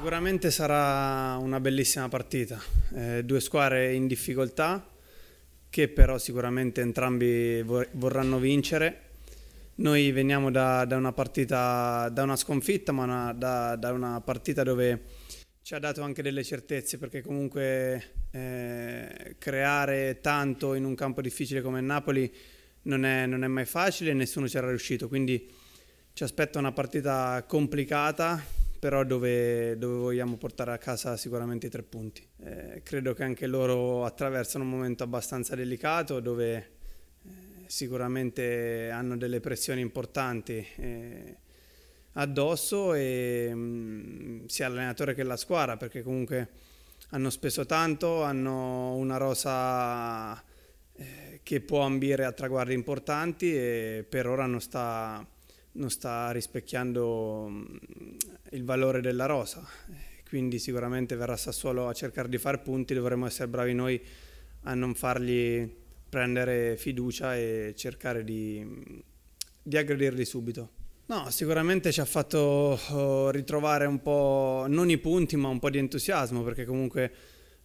Sicuramente sarà una bellissima partita, eh, due squadre in difficoltà che però sicuramente entrambi vor vorranno vincere. Noi veniamo da, da, una partita, da una sconfitta, ma una, da, da, una partita dove ci ha dato anche delle certezze, perché comunque eh, creare tanto in un campo difficile come Napoli non è, non è mai facile e nessuno ci era riuscito, quindi ci aspetta una partita complicata però dove, dove, vogliamo portare a casa sicuramente i tre punti. Eh, credo che anche loro attraversano un momento abbastanza delicato dove eh, sicuramente hanno delle pressioni importanti eh, addosso e mh, mm, sia l'allenatore che la squadra perché comunque hanno speso tanto, hanno una rosa eh, che può ambire a traguardi importanti e per ora non sta, non sta rispecchiando mh, mm, il valore della rosa, quindi sicuramente verrà Sassuolo a cercare di fare punti, dovremo essere bravi noi a non fargli prendere fiducia e cercare di, di aggredirli subito. No, sicuramente ci ha fatto oh, ritrovare un po', non i punti, ma un po' di entusiasmo, perché comunque,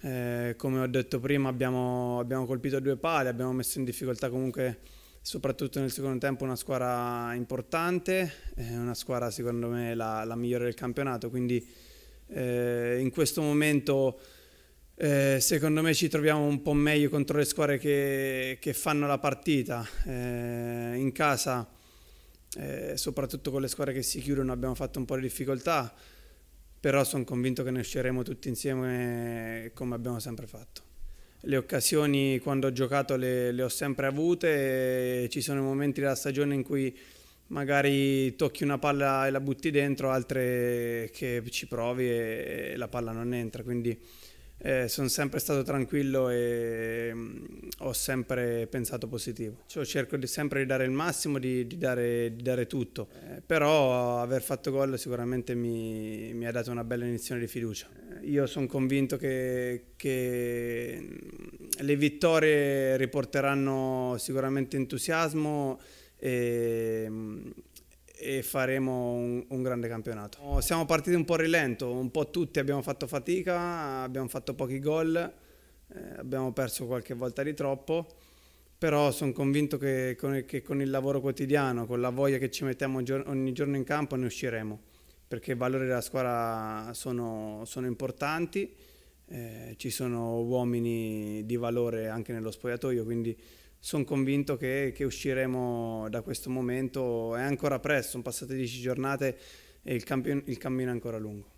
eh, come ho detto prima, abbiamo, abbiamo colpito due pali, abbiamo messo in difficoltà comunque soprattutto nel secondo tempo una squadra importante, eh, una squadra secondo me la, la migliore del campionato, quindi eh, in questo momento eh, secondo me ci troviamo un po' meglio contro le squadre che, che fanno la partita, eh, in casa eh, soprattutto con le squadre che si chiudono abbiamo fatto un po' di difficoltà, però sono convinto che ne usciremo tutti insieme come abbiamo sempre fatto le occasioni quando ho giocato le, le ho sempre avute, ci sono momenti della stagione in cui magari tocchi una palla e la butti dentro, altre che ci provi e, e la palla non entra, quindi eh, sono sempre stato tranquillo e mh, mm, ho sempre pensato positivo. Cioè, cerco di, sempre di dare il massimo, di, di, dare, di dare, tutto, eh, però aver fatto gol sicuramente mi, mi, ha dato una bella iniezione di fiducia. Eh, io sono convinto che, che mm, le vittorie riporteranno sicuramente entusiasmo e, mm, e faremo un, un, grande campionato. Siamo partiti un po' rilento, un po' tutti abbiamo fatto fatica, abbiamo fatto pochi gol, eh, abbiamo perso qualche volta di troppo, però sono convinto che con, che con, il lavoro quotidiano, con la voglia che ci mettiamo ogni giorno in campo ne usciremo, perché i valori della squadra sono, sono importanti, eh, ci sono uomini di valore anche nello spogliatoio, quindi sono convinto che, che, usciremo da questo momento, è ancora presto, sono passate 10 giornate e il, campion- il cammino è ancora lungo.